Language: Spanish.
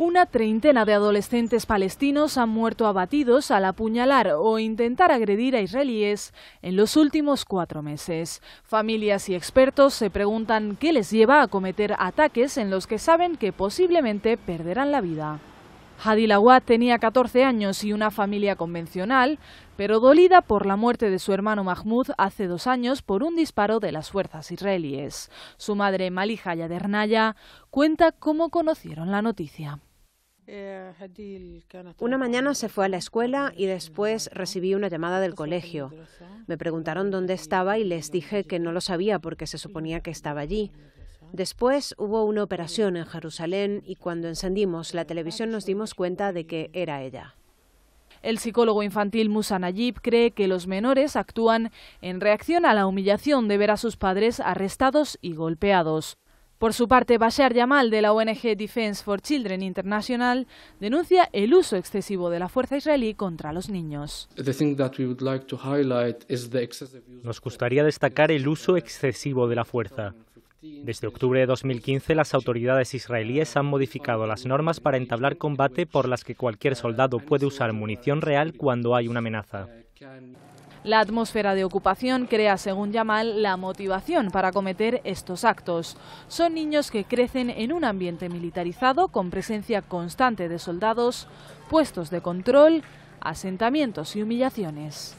Una treintena de adolescentes palestinos han muerto abatidos al apuñalar o intentar agredir a israelíes en los últimos cuatro meses. Familias y expertos se preguntan qué les lleva a cometer ataques en los que saben que posiblemente perderán la vida. Hadi tenía 14 años y una familia convencional, pero dolida por la muerte de su hermano Mahmoud hace dos años por un disparo de las fuerzas israelíes. Su madre, Malija Yadernaya, cuenta cómo conocieron la noticia. Una mañana se fue a la escuela y después recibí una llamada del colegio. Me preguntaron dónde estaba y les dije que no lo sabía porque se suponía que estaba allí. Después hubo una operación en Jerusalén y cuando encendimos la televisión nos dimos cuenta de que era ella. El psicólogo infantil Musa Najib cree que los menores actúan en reacción a la humillación de ver a sus padres arrestados y golpeados. Por su parte, Bashar Yamal, de la ONG Defense for Children International, denuncia el uso excesivo de la fuerza israelí contra los niños. Nos gustaría destacar el uso excesivo de la fuerza. Desde octubre de 2015, las autoridades israelíes han modificado las normas para entablar combate por las que cualquier soldado puede usar munición real cuando hay una amenaza. La atmósfera de ocupación crea, según Yamal, la motivación para cometer estos actos. Son niños que crecen en un ambiente militarizado con presencia constante de soldados, puestos de control, asentamientos y humillaciones.